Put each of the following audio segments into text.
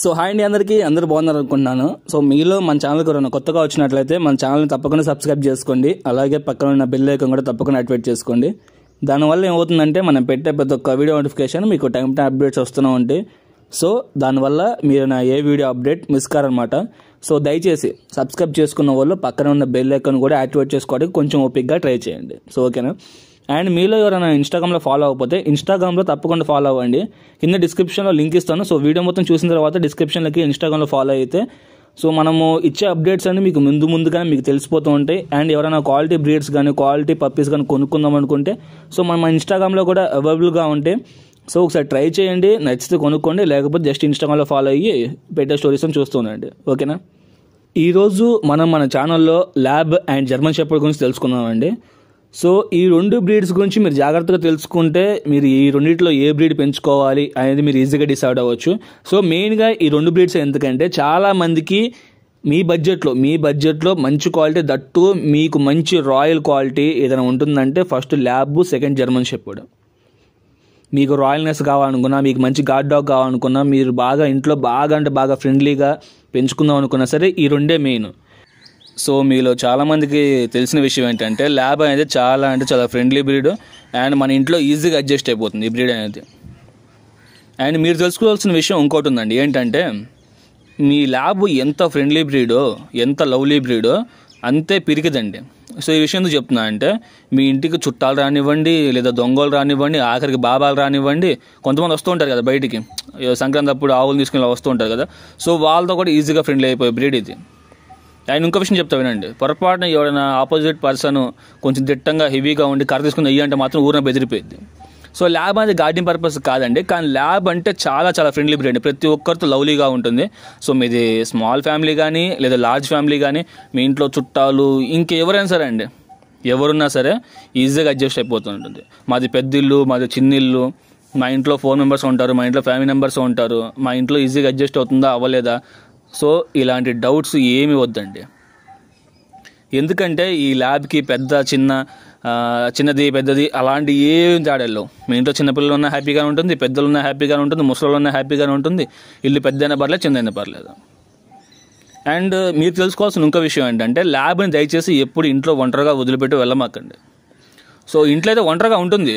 so hi అండి అందరికీ అందరూ బాగున్నారు అనుకుంటున్నాను సో మీలో మన ఛానల్కి ఎవరైనా కొత్తగా వచ్చినట్లయితే మన ఛానల్ని తప్పకుండా సబ్స్క్రైబ్ చేసుకోండి అలాగే పక్కన ఉన్న బిల్ ఐకన్ కూడా తప్పకుండా యాక్టివేట్ చేసుకోండి దానివల్ల ఏమవుతుందంటే మనం పెట్టే ప్రతి ఒక్క వీడియో నోటిఫికేషన్ మీకు టైం టైం అప్డేట్స్ వస్తూనే ఉంటాయి సో దానివల్ల మీరు నా ఏ వీడియో అప్డేట్ మిస్ కారనమాట సో దయచేసి సబ్స్క్రైబ్ చేసుకున్న వాళ్ళు పక్కన ఉన్న బెల్ ఐకన్ కూడా యాక్టివేట్ చేసుకోవడానికి కొంచెం ఓపిక్గా ట్రై చేయండి సో ఓకేనా అండ్ మీలో ఎవరైనా ఇన్స్టాగ్రామ్లో ఫాలో అవ్వకపోతే ఇన్స్టాగ్రామ్లో తప్పకుండా ఫాలో అవ్వండి కింద డిస్క్రిప్షన్లో లింక్ ఇస్తాను సో వీడియో మొత్తం చూసిన తర్వాత డిస్క్రిప్షన్లకి ఇన్స్టాగ్రామ్లో ఫాలో అయితే సో మనము ఇచ్చే అప్డేట్స్ అన్ని మీకు ముందు ముందుగానే మీకు తెలిసిపోతూ ఉంటాయి అండ్ ఎవరైనా క్వాలిటీ బ్రీడ్స్ కానీ క్వాలిటీ పప్పీస్ కానీ కొనుక్కుందాం అనుకుంటే సో మన ఇన్స్టాగ్రామ్లో కూడా అవైలబుల్గా ఉంటే సో ఒకసారి ట్రై చేయండి నచ్చితే కొనుక్కోండి లేకపోతే జస్ట్ ఇన్స్టాగ్రామ్లో ఫాలో అయ్యి పెట్టే స్టోరీస్ అని చూస్తుండండి ఓకేనా ఈరోజు మనం మన ఛానల్లో ల్యాబ్ అండ్ జర్మన్ షెపర్డ్ గురించి తెలుసుకుందామండి సో ఈ రెండు బ్రీడ్స్ గురించి మీరు జాగ్రత్తగా తెలుసుకుంటే మీరు ఈ రెండింటిలో ఏ బ్రీడ్ పెంచుకోవాలి అనేది మీరు ఈజీగా డిసైడ్ అవ్వచ్చు సో మెయిన్గా ఈ రెండు బ్రీడ్స్ ఎందుకంటే చాలామందికి మీ బడ్జెట్లో మీ బడ్జెట్లో మంచి క్వాలిటీ దట్టు మీకు మంచి రాయల్ క్వాలిటీ ఏదైనా ఉంటుందంటే first lab second German shepherd మీకు రాయల్నెస్ కావాలనుకున్నా మీకు మంచి గాడ్ డాగ్ కావాలనుకున్నా మీరు బాగా ఇంట్లో బాగా అంటే బాగా ఫ్రెండ్లీగా పెంచుకుందాం అనుకున్నా సరే ఈ రెండే మెయిన్ సో మీలో చాలామందికి తెలిసిన విషయం ఏంటంటే ల్యాబ్ అనేది చాలా అంటే చాలా ఫ్రెండ్లీ బ్రీడ్ అండ్ మన ఇంట్లో ఈజీగా అడ్జస్ట్ అయిపోతుంది ఈ బ్రీడ్ అనేది అండ్ మీరు తెలుసుకోవాల్సిన విషయం ఇంకోటి ఉందండి ఏంటంటే మీ ల్యాబ్ ఎంత ఫ్రెండ్లీ బ్రీడో ఎంత లవ్లీ బ్రీడో అంతే పిరికిదండి సో ఈ విషయం ఎందుకు చెప్తున్నా అంటే మీ ఇంటికి చుట్టాలు రానివ్వండి లేదా దొంగలు రానివ్వండి ఆఖరికి బాబాలు రానివ్వండి కొంతమంది వస్తూ ఉంటారు కదా బయటికి సంక్రాంతి అప్పుడు ఆవులు తీసుకుని వస్తూ ఉంటారు కదా సో వాళ్ళతో కూడా ఈజీగా ఫ్రెండ్లీ అయిపోయే బ్రీడ్ ఇది ఆయన ఇంకో విషయం చెప్తా వినండి పొరపాటున ఎవరైనా ఆపోజిట్ పర్సన్ కొంచెం దిట్టంగా హెవీగా ఉండి కర్ర తీసుకుని వెయ్యి అంటే మాత్రం ఊరిన బెదిరిపోయింది సో ల్యాబ్ అనేది గార్డెన్ పర్పస్ కాదండి కానీ ల్యాబ్ అంటే చాలా చాలా ఫ్రెండ్లీ బ్రీడ్ ప్రతి ఒక్కరితో లవ్లీగా ఉంటుంది సో మీది స్మాల్ ఫ్యామిలీ కానీ లేదా లార్జ్ ఫ్యామిలీ కానీ మీ ఇంట్లో చుట్టాలు ఇంకెవరైనా సరే అండి ఎవరున్నా సరే ఈజీగా అడ్జస్ట్ అయిపోతూ ఉంటుంది మాది పెద్ద ఇల్లు మాది చిన్న ఇల్లు మా ఇంట్లో ఫోర్ మెంబర్స్ ఉంటారు మా ఇంట్లో ఫ్యామిలీ మెంబర్స్ ఉంటారు మా ఇంట్లో ఈజీగా అడ్జస్ట్ అవుతుందా అవ్వలేదా సో ఇలాంటి డౌట్స్ ఏమి వద్దండి ఎందుకంటే ఈ ల్యాబ్కి పెద్ద చిన్న చిన్నది పెద్దది అలాంటి ఏం తేడాలు మీ ఇంట్లో చిన్నపిల్లలు ఉన్నా హ్యాపీగా ఉంటుంది పెద్దలు ఉన్నా హ్యాపీగా ఉంటుంది ముసలి ఉన్నా హ్యాపీగానే ఉంటుంది ఇల్లు పెద్దైనా పర్లేదు చిన్నైనా పర్లేదు అండ్ మీరు తెలుసుకోవాల్సిన ఇంకో విషయం ఏంటంటే ల్యాబ్ని దయచేసి ఎప్పుడు ఇంట్లో ఒంటరిగా వదిలిపెట్టి వెళ్ళమాకండి సో ఇంట్లో అయితే ఒంటరిగా ఉంటుంది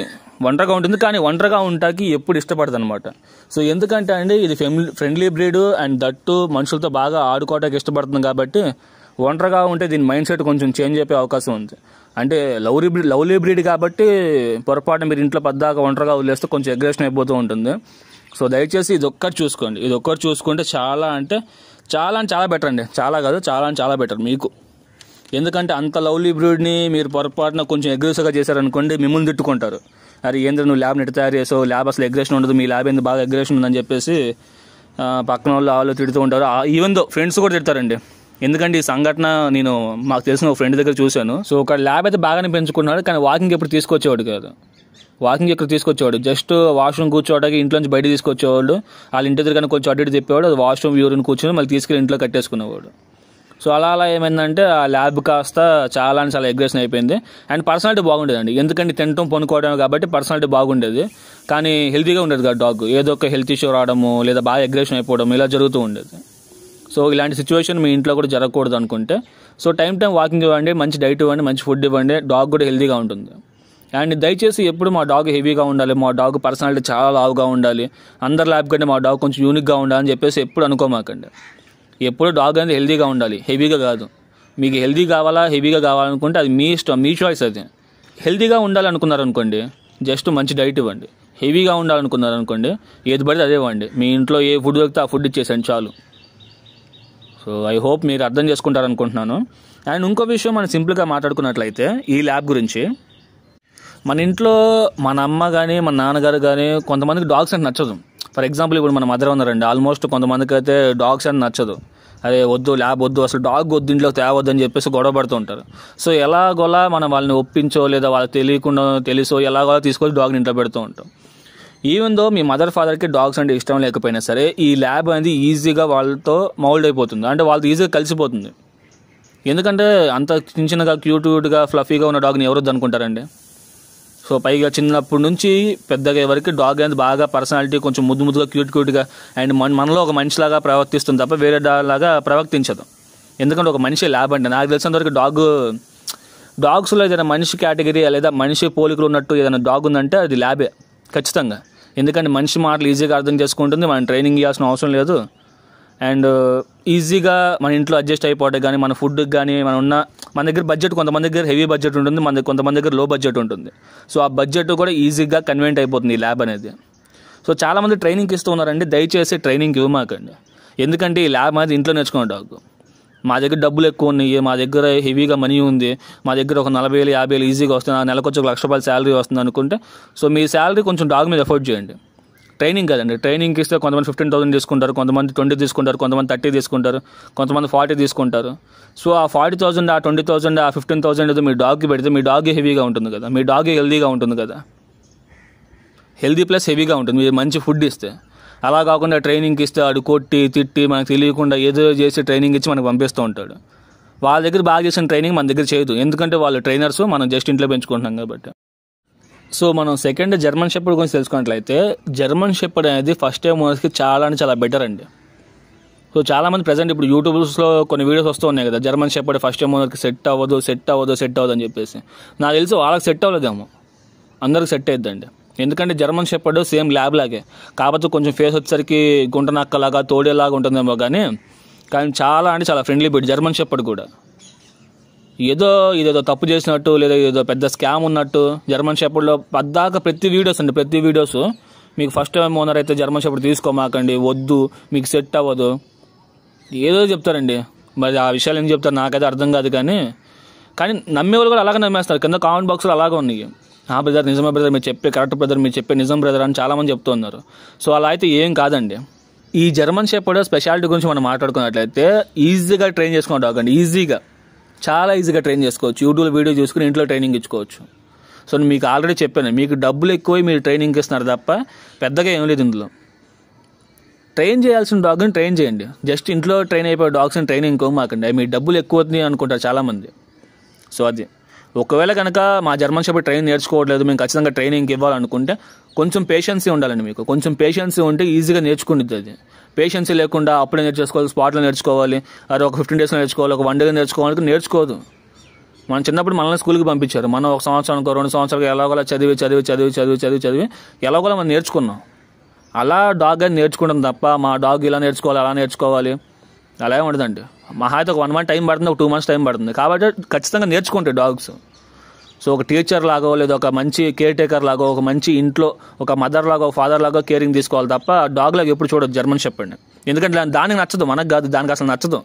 ఒంటరిగా ఉంటుంది కానీ ఒంటరిగా ఉంటాకి ఎప్పుడు ఇష్టపడదు అనమాట సో ఎందుకంటే అండి ఇది ఫ్రెండ్లీ బ్రీడ్ అండ్ దట్టు మనుషులతో బాగా ఆడుకోవడానికి ఇష్టపడుతుంది కాబట్టి ఒంటరిగా ఉంటే దీని మైండ్ సెట్ కొంచెం చేంజ్ అయిపోయే అవకాశం ఉంది అంటే లవ్లీ బ్రీడ్ లవ్లీ బ్రీడ్ కాబట్టి పొరపాటు మీరు ఇంట్లో పద్దాక ఒంటరిగా వదిలేస్తే కొంచెం అగ్రెషన్ అయిపోతూ ఉంటుంది సో దయచేసి ఇది ఒక్కటి చూసుకోండి ఇది ఒక్కటి చూసుకుంటే చాలా అంటే చాలా చాలా బెటర్ అండి చాలా కాదు చాలా అని చాలా బెటర్ మీకు ఎందుకంటే అంత లవ్లీ బ్రూడ్ని మీరు పొరపాటున కొంచెం అగ్రెసివ్గా చేశారనుకోండి మిమ్మల్ని తిట్టుకుంటారు అరే ఏంద్ర నువ్వు ల్యాబ్ నెట్ తయారు చేసావు ల్యాబ్ అసలు అగ్రెషన్ ఉండదు మీ ల్యాబ్ ఎందుకు బాగా అగ్రెషన్ ఉందని చెప్పేసి పక్కన వాళ్ళు వాళ్ళు తిడుతూ ఉంటారు ఈవెన్ దో ఫ్రెండ్స్ కూడా తిడతారండి ఎందుకంటే ఈ సంఘటన నేను మాకు తెలిసిన ఒక ఫ్రెండ్ దగ్గర చూశాను సో ఒక ల్యాబ్ అయితే బాగానే పెంచుకున్నాడు కానీ వాకింగ్ ఎప్పుడు తీసుకొచ్చేవాడు కాదు వాకింగ్ ఎక్కడ తీసుకొచ్చేవాడు జస్ట్ వాష్రూమ్ కూర్చోవడానికి ఇంట్లో నుంచి బయట తీసుకొచ్చేవాడు వాళ్ళ ఇంటి దగ్గర కొంచెం అడ్డు తిప్పేవాడు అది వాష్రూమ్ యూరిన్ కూర్చొని మళ్ళీ తీసుకెళ్ళి ఇంట్లో కట్టేసుకునేవాడు సో అలా అలా ఏమైందంటే ఆ ల్యాబ్ కాస్త చాలా అంటే చాలా ఎగ్రేషన్ అయిపోయింది అండ్ పర్సనాలిటీ బాగుండేదండి ఎందుకంటే తినటం పనుకోవడం కాబట్టి పర్సనాలిటీ బాగుండేది కానీ హెల్తీగా ఉండేది కదా డాగ్ ఏదో ఒక హెల్త్ ఇష్యూ రావడము లేదా బాగా ఎగ్రెషన్ అయిపోవడం ఇలా జరుగుతూ ఉండేది సో ఇలాంటి సిచ్యువేషన్ మీ ఇంట్లో కూడా జరగకూడదు అనుకుంటే సో టైం టైం వాకింగ్ ఇవ్వండి మంచి డైట్ ఇవ్వండి మంచి ఫుడ్ ఇవ్వండి డాగ్ కూడా హెల్తీగా ఉంటుంది అండ్ దయచేసి ఎప్పుడు మా డాగ్ హెవీగా ఉండాలి మా డాగ్ పర్సనాలిటీ చాలా లావుగా ఉండాలి అందరి ల్యాబ్ కంటే మా డాగ్ కొంచెం యూనిక్గా ఉండాలని చెప్పేసి ఎప్పుడు అనుకోమాకండి ఎప్పుడు డాగ్ అనేది హెల్దీగా ఉండాలి హెవీగా కాదు మీకు హెల్దీ కావాలా హెవీగా కావాలనుకుంటే అది మీ ఇష్టం మీ చాయిస్ అది హెల్దీగా ఉండాలనుకున్నారనుకోండి జస్ట్ మంచి డైట్ ఇవ్వండి హెవీగా ఉండాలనుకున్నారనుకోండి ఏది పడితే అదే ఇవ్వండి మీ ఇంట్లో ఏ ఫుడ్ దొరికితే ఆ ఫుడ్ ఇచ్చేసండి చాలు సో ఐ హోప్ మీరు అర్థం చేసుకుంటారనుకుంటున్నాను అండ్ ఇంకో విషయం మనం సింపుల్గా మాట్లాడుకున్నట్లయితే ఈ ల్యాబ్ గురించి మన ఇంట్లో మన అమ్మ కానీ మన నాన్నగారు కానీ కొంతమందికి డాగ్స్ అంటే నచ్చదు ఫర్ ఎగ్జాంపుల్ ఇప్పుడు మన మదర్ ఉన్నారండి ఆల్మోస్ట్ కొంతమందికి అయితే డాగ్స్ అని నచ్చదు అదే వద్దు ల్యాబ్ వద్దు అసలు డాగ్ వద్దు ఇంట్లో తేవద్దు అని చెప్పేసి గొడవ ఉంటారు సో ఎలాగోలా మనం వాళ్ళని ఒప్పించో లేదా వాళ్ళకి తెలియకుండా తెలుసో ఎలాగోలా తీసుకొని డాగ్ని ఇంట్లో పెడుతూ ఉంటాం ఈవెన్ దో మీ మదర్ ఫాదర్కి డాగ్స్ అంటే ఇష్టం లేకపోయినా సరే ఈ ల్యాబ్ అనేది ఈజీగా వాళ్ళతో మౌల్డ్ అయిపోతుంది అంటే వాళ్ళతో ఈజీగా కలిసిపోతుంది ఎందుకంటే అంత చిన్న చిన్నగా క్యూట్ క్యూట్గా ఫ్లఫీగా ఉన్న డాగ్ని ఎవరొద్దు అనుకుంటారండి సో పైగా చిన్నప్పటి నుంచి పెద్దగా ఎవరికి డాగ్ అనేది బాగా పర్సనాలిటీ కొంచెం ముద్దు ముద్దుగా క్యూట్ క్యూట్గా అండ్ మన మనలో ఒక మనిషిలాగా ప్రవర్తిస్తుంది తప్ప వేరే లాగా ప్రవర్తించదు ఎందుకంటే ఒక మనిషి ల్యాబ్ అంటే నాకు తెలిసినంతవరకు డాగ్ డాగ్స్లో ఏదైనా మనిషి కేటగిరీ లేదా మనిషి పోలికలు ఉన్నట్టు ఏదైనా డాగ్ ఉందంటే అది ల్యాబే ఖచ్చితంగా ఎందుకంటే మనిషి మాటలు ఈజీగా అర్థం చేసుకుంటుంది మనం ట్రైనింగ్ ఇవ్వాల్సిన అవసరం లేదు అండ్ ఈజీగా మన ఇంట్లో అడ్జస్ట్ అయిపోవడం కానీ మన ఫుడ్కి కానీ మనం ఉన్న మన దగ్గర బడ్జెట్ కొంతమంది దగ్గర హెవీ బడ్జెట్ ఉంటుంది మన కొంతమంది దగ్గర లో బడ్జెట్ ఉంటుంది సో ఆ బడ్జెట్ కూడా ఈజీగా కన్వెంట్ అయిపోతుంది ఈ ల్యాబ్ అనేది సో చాలామంది ట్రైనింగ్ ఇస్తూ ఉన్నారండి దయచేసి ట్రైనింగ్ ఇవ్వమాకండి ఎందుకంటే ఈ ల్యాబ్ అనేది ఇంట్లో నేర్చుకునేటాకు మా దగ్గర డబ్బులు ఎక్కువ ఉన్నాయి మా దగ్గర హెవీగా మనీ ఉంది మా దగ్గర ఒక నలభై వేలు యాభై వేలు ఈజీగా వస్తుంది నెలకు వచ్చి ఒక లక్ష రూపాయలు శాలరీ వస్తుంది అనుకుంటే సో మీ శాలరీ కొంచెం డాగ్ మీద ఎఫోర్డ్ చేయండి ట్రైనింగ్ కదండి ట్రైనింగ్కి ఇస్తే కొంతమంది ఫిఫ్టీన్ థౌసండ్ తీసుకుంటారు కొంతమంది ట్వంటీ తీసుకుంటారు కొంతమంది థర్టీ తీసుకుంటారు కొంతమంది ఫార్టీ తీసుకుంటారు సో ఆ ఫార్టీ థౌసండ్ ఆ ట్వంటీ థౌసండ్ ఆ ఫిఫ్టీన్ థౌసండ్ ఏదో మీ డాగ్కి పెడితే మీ డాగ్ హెవీగా ఉంటుంది కదా మీ డాగ్ హెల్దీగా ఉంటుంది కదా హెల్దీ ప్లస్ హెవీగా ఉంటుంది మీరు మంచి ఫుడ్ ఇస్తే అలా కాకుండా ట్రైనింగ్కి ఇస్తే ఆడు కొట్టి తిట్టి మనకు తెలియకుండా ఏదో చేసి ట్రైనింగ్ ఇచ్చి మనకు పంపిస్తూ ఉంటాడు వాళ్ళ దగ్గర బాగా చేసిన ట్రైనింగ్ మన దగ్గర చేయదు ఎందుకంటే వాళ్ళు ట్రైనర్స్ మనం జస్ట్ ఇంట్లో పెంచుకుంటున్నాం కాబట్టి సో మనం సెకండ్ జర్మన్ షెప్పర్డ్ గురించి తెలుసుకున్నట్లయితే జర్మన్ షెప్పర్డ్ అనేది ఫస్ట్ టైం ఓనర్స్కి చాలా అంటే చాలా బెటర్ అండి సో చాలామంది ప్రజెంట్ ఇప్పుడు యూట్యూబ్స్లో కొన్ని వీడియోస్ వస్తూ ఉన్నాయి కదా జర్మన్ షెప్పర్డ్ ఫస్ట్ టైం ఓనర్కి సెట్ అవ్వదు సెట్ అవ్వదు సెట్ అవ్వదు అని చెప్పేసి నాకు తెలిసి వాళ్ళకి సెట్ అవ్వలేదేమో అందరికి సెట్ అయిద్దండి ఎందుకంటే జర్మన్ షెప్పర్డ్ సేమ్ ల్యాబ్ లాగే కాకపోతే కొంచెం ఫేస్ వచ్చేసరికి గుంటనక్కలాగా తోడేలాగా ఉంటుందేమో కానీ కానీ చాలా అంటే చాలా ఫ్రెండ్లీ బిడ్ జర్మన్ షెప్పర్డ్ కూడా ఏదో ఇదేదో తప్పు చేసినట్టు లేదా ఏదో పెద్ద స్కామ్ ఉన్నట్టు జర్మన్ షెపర్డ్లో పద్దాక ప్రతి వీడియోస్ అండి ప్రతి వీడియోస్ మీకు ఫస్ట్ టైం ఓనర్ అయితే జర్మన్ షెపర్డ్ తీసుకోమాకండి వద్దు మీకు సెట్ అవ్వదు ఏదో చెప్తారండి మరి ఆ విషయాలు ఏం చెప్తారు నాకైతే అర్థం కాదు కానీ కానీ నమ్మేవాళ్ళు కూడా అలాగే నమ్మేస్తారు కింద కామెంట్ బాక్స్లో అలాగే ఉన్నాయి ఆ బ్రదర్ నిజమే బ్రదర్ మీరు చెప్పే కరెక్ట్ బ్రదర్ మీరు చెప్పే నిజం బ్రదర్ అని చాలామంది చెప్తున్నారు సో అలా అయితే ఏం కాదండి ఈ జర్మన్ కూడా స్పెషాలిటీ గురించి మనం మాట్లాడుకున్నట్లయితే ఈజీగా ట్రైన్ చేసుకుంటాం డాగ్ ఈజీగా చాలా ఈజీగా ట్రైన్ చేసుకోవచ్చు యూట్యూబ్లో వీడియో చూసుకుని ఇంట్లో ట్రైనింగ్ ఇచ్చుకోవచ్చు సో మీకు ఆల్రెడీ చెప్పాను మీకు డబ్బులు ఎక్కువ మీరు ట్రైనింగ్ ఇస్తున్నారు తప్ప పెద్దగా ఏం లేదు ఇందులో ట్రైన్ చేయాల్సిన డాగ్ని ట్రైన్ చేయండి జస్ట్ ఇంట్లో ట్రైన్ అయిపోయే డాగ్స్ని ట్రైనింగ్ మాకండి మీ డబ్బులు ఎక్కువ అవుతుంది అనుకుంటారు చాలామంది సో అది ఒకవేళ కనుక మా జర్మన్ షాప్ ట్రైన్ నేర్చుకోవట్లేదు మేము ఖచ్చితంగా ట్రైనింగ్ ఇవ్వాలనుకుంటే కొంచెం పేషెన్సీ ఉండాలండి మీకు కొంచెం పేషెన్సీ ఉంటే ఈజీగా నేర్చుకుంటుంది అది పేషెన్స్ లేకుండా అప్పుడే నేర్చేసుకోవాలి స్పాట్లో నేర్చుకోవాలి అరే ఒక ఫిఫ్టీన్ డేస్లో నేర్చుకోవాలి ఒక వన్ డేలో నేర్చుకోవాలి నేర్చుకోదు మనం చిన్నప్పుడు మనల్ని స్కూల్కి పంపించారు మనం ఒక ఒక రెండు సంవత్సరాలు ఎలాగోలా చదివి చదివి చదివి చదివి చదివి చదివి ఎలాగోలా మనం నేర్చుకున్నాం అలా డాగ్ అని నేర్చుకుంటాం తప్ప మా డాగ్ ఇలా నేర్చుకోవాలి అలా నేర్చుకోవాలి అలాగే ఉండదండి మహా అయితే ఒక వన్ మంత్ టైం పడుతుంది ఒక టూ మంత్స్ టైం పడుతుంది కాబట్టి ఖచ్చితంగా నేర్చుకుంటాయి డాగ్స్ సో ఒక టీచర్ లాగో లేదా ఒక మంచి కేర్ టేకర్ లాగో ఒక మంచి ఇంట్లో ఒక మదర్ లాగో ఫాదర్ లాగో కేరింగ్ తీసుకోవాలి తప్ప డాగ్ లాగా ఎప్పుడు చూడదు జర్మన్ చెప్పండి ఎందుకంటే దానికి నచ్చదు మనకు కాదు దానికి అసలు నచ్చదు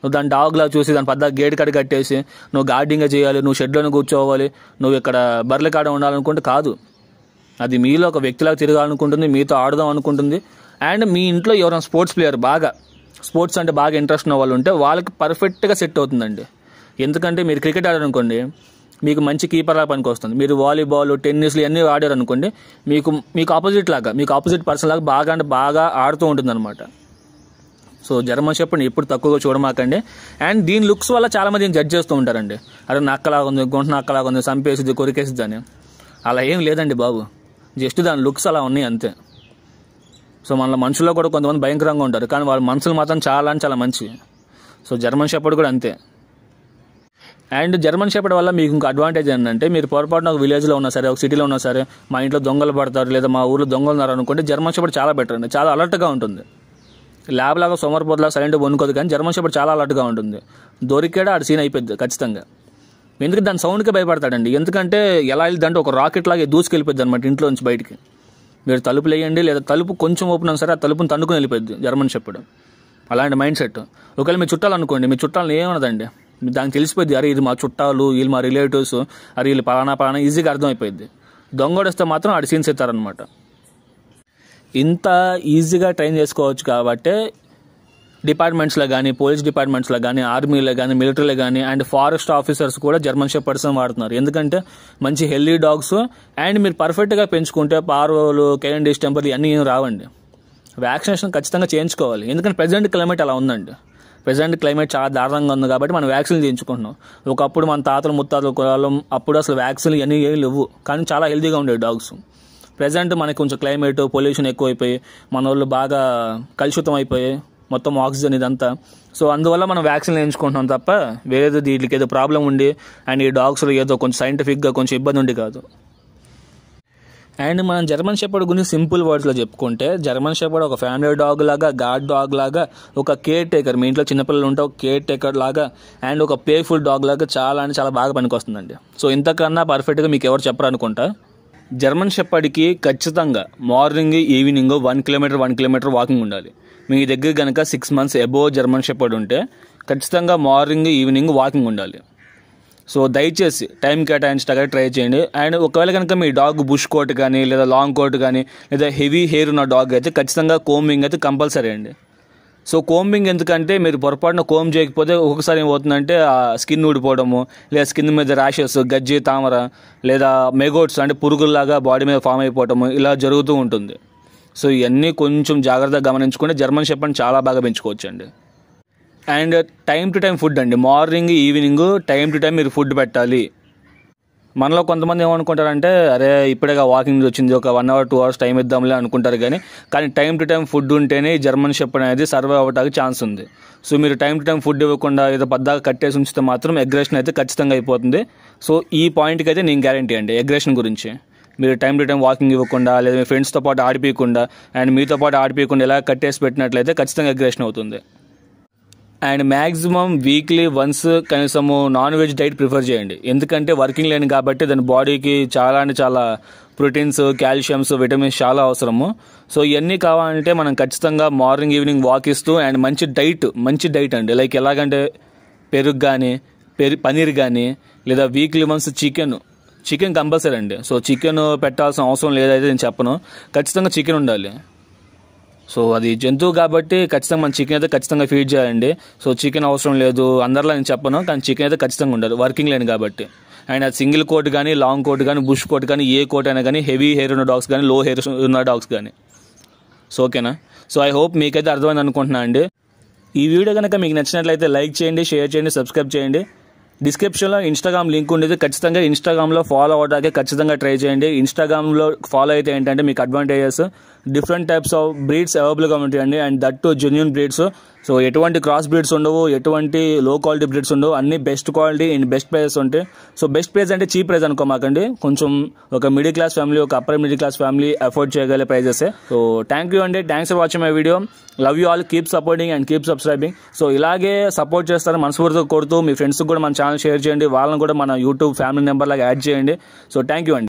నువ్వు దాని డాగ్లా చూసి దాని పెద్ద గేట్ కడ కట్టేసి నువ్వు గార్డింగ్ చేయాలి నువ్వు షెడ్లోనే కూర్చోవాలి నువ్వు ఇక్కడ బర్రెల కాడ ఉండాలనుకుంటే కాదు అది మీలో ఒక వ్యక్తిలాగా తిరగాలనుకుంటుంది మీతో ఆడదాం అనుకుంటుంది అండ్ మీ ఇంట్లో ఎవరైనా స్పోర్ట్స్ ప్లేయర్ బాగా స్పోర్ట్స్ అంటే బాగా ఇంట్రెస్ట్ ఉన్న వాళ్ళు ఉంటే వాళ్ళకి పర్ఫెక్ట్గా సెట్ అవుతుందండి ఎందుకంటే మీరు క్రికెట్ ఆడారనుకోండి మీకు మంచి కీపర్లా పనికి వస్తుంది మీరు వాలీబాల్ టెన్నిస్లు ఇవన్నీ ఆడారు అనుకోండి మీకు మీకు ఆపోజిట్ లాగా మీకు ఆపోజిట్ పర్సన్ లాగా బాగా అంటే బాగా ఆడుతూ ఉంటుందన్నమాట సో జర్మన్ షెఫర్డ్ని ఎప్పుడు తక్కువగా చూడమాకండి అండ్ దీని లుక్స్ వల్ల చాలామంది జడ్జ్ చేస్తూ ఉంటారండి అరే నక్కలాగా ఉంది గుంట నక్కలాగా ఉంది చంపేసిద్ది కొరికేసిద్ది అని అలా ఏం లేదండి బాబు జస్ట్ దాని లుక్స్ అలా ఉన్నాయి అంతే సో మన మనుషుల్లో కూడా కొంతమంది భయంకరంగా ఉంటారు కానీ వాళ్ళ మనుషులు మాత్రం చాలా చాలా మంచి సో జర్మన్ షెఫర్డ్ కూడా అంతే అండ్ జర్మన్ షెపర్డ్ వల్ల మీకు ఇంకా అడ్వాంటేజ్ ఏంటంటే మీరు పొరపాటున ఒక విలేజ్లో ఉన్నా సరే ఒక సిటీలో ఉన్నా సరే మా ఇంట్లో దొంగలు పడతారు లేదా మా ఊర్లో దొంగలు ఉన్నారు అనుకుంటే జర్మన్ షెపర్డ్ చాలా బెటర్ అండి చాలా అలర్ట్గా ఉంటుంది ల్యాబ్ లాగా సోమరిపోతలా సైలెంట్ వణుకోదు కానీ జర్మన్ షెపర్డ్ చాలా అలర్ట్గా ఉంటుంది దొరికేడా ఆడు సీన్ అయిపోద్ది ఖచ్చితంగా ఎందుకు దాని సౌండ్కి భయపడతాడండి ఎందుకంటే ఎలా వెళ్తుందంటే ఒక రాకెట్ లాగే దూసుకెళ్ళిపోద్ది అనమాట ఇంట్లో నుంచి బయటికి మీరు తలుపులు వేయండి లేదా తలుపు కొంచెం ఓపెన్ అయినా సరే ఆ తలుపుని తన్నుకుని వెళ్ళిపోద్ది జర్మన్ షెపర్డ్ అలాంటి మైండ్ సెట్ ఒకవేళ మీ చుట్టాలనుకోండి మీ చుట్టాలను ఏమన్నదండి దానికి తెలిసిపోయింది అరే ఇది మా చుట్టాలు వీళ్ళు మా రిలేటివ్స్ అరే వీళ్ళు పలానా పలానా ఈజీగా అర్థమైపోయింది దొంగోడిస్తే మాత్రం ఆడు సీన్స్ ఇస్తారనమాట ఇంత ఈజీగా ట్రైన్ చేసుకోవచ్చు కాబట్టి డిపార్ట్మెంట్స్లో కానీ పోలీస్ డిపార్ట్మెంట్స్లో కానీ ఆర్మీలో కానీ మిలిటరీలో కానీ అండ్ ఫారెస్ట్ ఆఫీసర్స్ కూడా జర్మన్ షెపర్డ్స్ వాడుతున్నారు ఎందుకంటే మంచి హెల్దీ డాగ్స్ అండ్ మీరు పర్ఫెక్ట్గా పెంచుకుంటే పార్వోలు కెండీస్ టెంపర్లు ఇవన్నీ రావండి వ్యాక్సినేషన్ ఖచ్చితంగా చేయించుకోవాలి ఎందుకంటే ప్రజెంట్ క్లైమేట్ అలా ఉందండి ప్రజెంట్ క్లైమేట్ చాలా దారుణంగా ఉంది కాబట్టి మనం వ్యాక్సిన్లు తీయించుకుంటున్నాం ఒకప్పుడు మన తాతలు ముత్తాతలు కులాలు అప్పుడు అసలు వ్యాక్సిన్లు ఇవన్నీ ఏమి లేవు కానీ చాలా హెల్దీగా ఉండేవి డాగ్స్ ప్రజెంట్ మనకి కొంచెం క్లైమేట్ పొల్యూషన్ ఎక్కువైపోయి మన వాళ్ళు బాగా కలుషితం అయిపోయి మొత్తం ఆక్సిజన్ ఇదంతా సో అందువల్ల మనం వ్యాక్సిన్ వేయించుకుంటున్నాం తప్ప వేరేది వీటికి ఏదో ప్రాబ్లం ఉండి అండ్ ఈ డాగ్స్లో ఏదో కొంచెం సైంటిఫిక్గా కొంచెం ఇబ్బంది ఉండి కాదు అండ్ మనం జర్మన్ షెపర్డ్ గురించి సింపుల్ వర్డ్స్లో చెప్పుకుంటే జర్మన్ షెపర్డ్ ఒక ఫ్యామిలీ డాగ్ లాగా గార్డ్ డాగ్ లాగా ఒక కేర్ టేకర్ మీ ఇంట్లో చిన్నపిల్లలు ఉంటే ఒక కేర్ టేకర్ లాగా అండ్ ఒక పేఫుల్ డాగ్ లాగా చాలా అంటే చాలా బాగా పనికొస్తుందండి సో ఇంతకన్నా పర్ఫెక్ట్గా మీకు ఎవరు చెప్పారనుకుంటా జర్మన్ షెప్పర్డ్కి ఖచ్చితంగా morning evening one kilometre one kilometre walking ఉండాలి మీ దగ్గర కనుక six months above German shepherd ఉంటే ఖచ్చితంగా మార్నింగ్ ఈవినింగ్ వాకింగ్ ఉండాలి సో దయచేసి టైం కేటాయించడానికి ట్రై చేయండి అండ్ ఒకవేళ కనుక మీ డాగ్ బుష్ కోట్ కానీ లేదా లాంగ్ కోట్ కానీ లేదా హెవీ హెయిర్ ఉన్న డాగ్ అయితే ఖచ్చితంగా కోంబింగ్ అయితే కంపల్సరీ అండి సో కోంబింగ్ ఎందుకంటే మీరు పొరపాటున కోమ్ చేయకపోతే ఒక్కొక్కసారి ఏమవుతుందంటే ఆ స్కిన్ ఊడిపోవడము లేదా స్కిన్ మీద ర్యాషెస్ గజ్జి తామర లేదా మెగోట్స్ అంటే పురుగుల్లాగా బాడీ మీద ఫామ్ అయిపోవటము ఇలా జరుగుతూ ఉంటుంది సో ఇవన్నీ కొంచెం జాగ్రత్తగా గమనించుకుంటే జర్మన్ షెప్పని చాలా బాగా పెంచుకోవచ్చండి and time to time food అండి morning evening time to time మీరు ఫుడ్ పెట్టాలి మనలో కొంతమంది ఏమనుకుంటారంటే అరే ఇప్పుడే వాకింగ్ వచ్చింది ఒక one hour two hours time ఇద్దాంలే అనుకుంటారు కానీ కానీ టైం టు టైం ఫుడ్ ఉంటేనే జర్మన్ షెప్ అనేది సర్వైవ్ అవ్వడానికి ఛాన్స్ ఉంది సో మీరు టైం టు టైం ఫుడ్ ఇవ్వకుండా ఏదో పద్దాగా కట్టేసి ఉంచితే మాత్రం అగ్రెషన్ అయితే ఖచ్చితంగా అయిపోతుంది సో ఈ పాయింట్కి అయితే నేను గ్యారంటీ అండి అగ్రెషన్ గురించి మీరు టైం టు టైం వాకింగ్ ఇవ్వకుండా లేదా మీ ఫ్రెండ్స్తో పాటు ఆడిపోయకుండా అండ్ మీతో పాటు ఆడిపోయకుండా ఇలా కట్టేసి పెట్టినట్లయితే ఖచ్చితంగా అగ్రెషన్ అవుతుంది అండ్ మ్యాక్సిమం వీక్లీ వన్స్ కనీసము నాన్ వెజ్ డైట్ ప్రిఫర్ చేయండి ఎందుకంటే వర్కింగ్ లేని కాబట్టి దాని బాడీకి చాలా అంటే చాలా ప్రోటీన్స్ కాల్షియమ్స్ విటమిన్స్ చాలా అవసరము సో ఇవన్నీ కావాలంటే మనం ఖచ్చితంగా మార్నింగ్ ఈవినింగ్ వాక్ ఇస్తూ అండ్ మంచి డైట్ మంచి డైట్ అండి లైక్ ఎలాగంటే పెరుగు కానీ పెరు పనీర్ కానీ లేదా weekly once chicken chicken compulsory అండి సో చికెన్ పెట్టాల్సిన అవసరం లేదైతే నేను చెప్పను ఖచ్చితంగా చికెన్ ఉండాలి సో అది జంతువు కాబట్టి ఖచ్చితంగా మన చికెన్ అయితే ఖచ్చితంగా ఫీడ్ చేయండి సో చికెన్ అవసరం లేదు అందరిలో నేను చెప్పను కానీ చికెన్ అయితే ఖచ్చితంగా ఉండాలి వర్కింగ్ లేని కాబట్టి అండ్ అది సింగిల్ కోట్ కానీ లాంగ్ కోట్ కానీ బుష్ కోట్ కానీ ఏ కోట్ అయినా కానీ హెవీ హెయిర్ ఉన్న డాగ్స్ కానీ లో హెయిర్ ఉన్న డాగ్స్ కానీ సో ఓకేనా సో ఐ హోప్ మీకైతే అర్థమైంది అనుకుంటున్నా అండి ఈ వీడియో కనుక మీకు నచ్చినట్లయితే లైక్ చేయండి షేర్ చేయండి సబ్స్క్రైబ్ చేయండి డిస్క్రిప్షన్లో ఇన్స్టాగ్రామ్ లింక్ ఉండేది ఖచ్చితంగా ఇన్స్టాగ్రామ్లో ఫాలో అవడానికి ఖచ్చితంగా ట్రై చేయండి ఇన్స్టాగ్రామ్లో ఫాలో అయితే ఏంటంటే మీకు advantages different types of breeds అవైలబుల్గా ఉంటాయండి and that to genuine breeds so ఎటువంటి క్రాస్ బ్రీడ్స్ ఉండవు ఎటువంటి లో క్వాలిటీ బ్రీడ్స్ ఉండవు అన్ని best quality and best prices ఉంటాయి సో బెస్ట్ ప్రైజ్ అంటే చీప్ ప్రైజ్ మాకండి కొంచెం ఒక మిడిల్ క్లాస్ ఫ్యామిలీ ఒక upper middle class family afford చేయగలిగే ప్రైజెస్ సో థ్యాంక్ యూ అండి thanks for watching my video love you all keep supporting and keep subscribing so ఇలాగే support చేస్తారు మనస్ఫూర్తిగా కొడుతూ మీ ఫ్రెండ్స్కి కూడా మన ఛానల్ షేర్ చేయండి వాళ్ళని కూడా మన యూట్యూబ్ ఫ్యామిలీ నెంబర్ లాగా యాడ్ చేయండి సో థ్యాంక్ యూ అండి